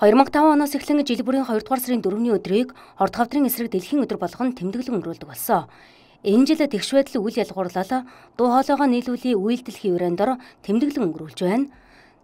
2005 оноос эхлэн жил бүрийн 2 дугаар сарын 4-ний өдрийг Орд хавдрын эсрэг дэлхийн өдөр болгон тэмдэглэн өнгөрүүлдэг болсон. Энэ жил тэгш байдал үйл ялгуурлал дуу хоолойгоо нийлүүлэх үйлдэл хийврэн дор тэмдэглэн өнгөрүүлж байна.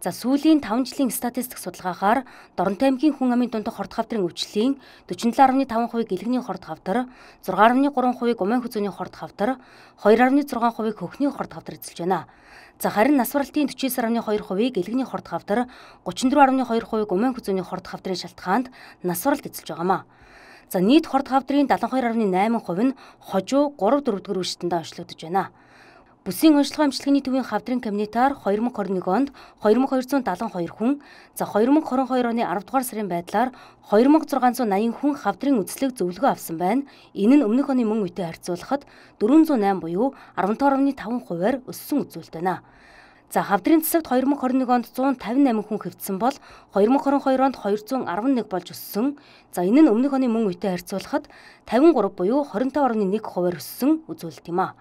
За сүүлийн 5 жилийн статистик судалгаагаар Дорнтой аймгийн хүн амын дундх хорт хавдрын өвчлөлийн 47.5% гэлэгний хорт хавдар, 6.3% гумын хүзүүний хорт хавдар, 2.6% хөхний хорт хавдар эзэлж байна. За харин нас баралтын 49.2% гэлэгний хорт хавдар, 34.2% гумын хүзүүний хорт хавдрын шалтгаанд нас баралт эзэлж байгаамаа. За нийт хорт хавдрын 72.8% нь хожуу 3 4 дэх үрштэндээ онцлогдож байна. Бүсийн онцлогоо эмчилгээний төвийн хавдрын кабинетаар 2021 онд 2272 хүн, за 2022 оны 10 дугаар сарын байдлаар 2680 хүн хавдрын үзлэг зөвлөгөө авсан байна. Энэ нь өмнөх оны мөн үетэй харьцуулахад 408 буюу 15.5 хувиар өссөн үзүүлэлт байна. За хавдрын засагт 2021 онд 158 хүн хэвтсэн бол 2022 онд 211 болж өссөн. За энэ нь өмнөх оны мөн үетэй харьцуулахад 53 буюу 25.1 хувиар өссөн үзүүлэлт юм а.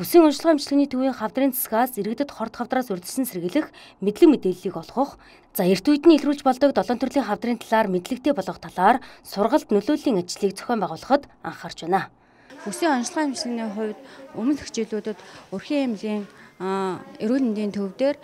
Бүсийн уншлах эмчилгээний төвийн хавдрын засгаас иргэдэд хорт хавдраас урьдчилан сэргийлэх мэдлэг мэдээллийг олгох, за эрт үедний илрүүлж болдог долоон төрлийн хавдрын талаар мэдлэгтэй болох талаар сургалт нөлөөллийн ажлыг зохион байгуулахад анхаарч байна. Бүсийн уншлах эмчилгээний хувьд өмнөх хичээлүүдэд өрхийн эмнэлгийн эрүүл мэндийн төвдөр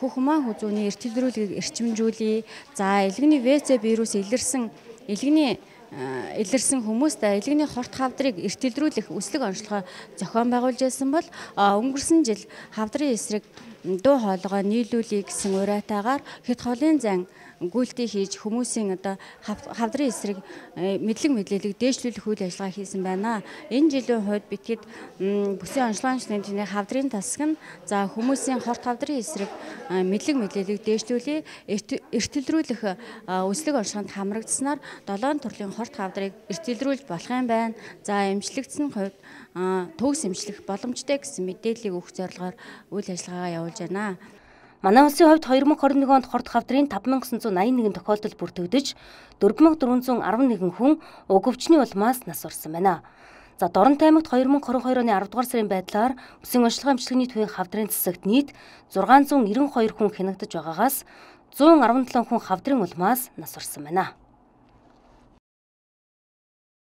хөх humан хүзүүний эрчилдрүүлгийг эрчимжүүлээ. За элэгний ВЦ вирус илэрсэн элэгний Э, илэрсэн хүмүүст айлгны хорт хавдрыг эртэлрүүлэх өслөг онцлогоо зохион байгуулж байсан бол өнгөрсөн жил хавдрын эсрэг дуу хоолойгоо нийлүүлэе гэсэн уриатаагаар хэд хоолын зан гүйлтий хийж хүмүүсийн одоо хавдрын эсрэг э, мэдлэг мэдээлэл дээшлүүлэх үйл ажиллагаа хийсэн байна. Энэ жилийн хувьд битгэд бүсийн онцлогын тэнцний хавдрын тасаг нь за хүмүүсийн хорт хавдрын эсрэг э, мэдлэг мэдээлэл дээшлүүлээ эртэлрүүлэх э, үслэг онцлогонд хамрагдсанаар 7 төрлийн хорт хавдрыг эртэлрүүлж болох юм байна. За эмчлэгдсэн хувьд төгс эмчлэх боломжтой гэсэн мэдээллийг өгөх зорилгоор үйл ажиллагаагаа явуулж явуулж байна. Манай улсын хувьд 2021 онд хорт хавдрын 5981 тохиолдол бүртгэгдэж 4411 хүн уг өвчний улмаас нас орсон байна. За Доронт аймагт 2022 оны 10 дугаар сарын байдлаар өсөн онцлог эмчилгээний төвийн хавдрын засагт нийт 692 хүн хянагдаж байгаагаас 117 хүн хавдрын улмаас нас орсон байна.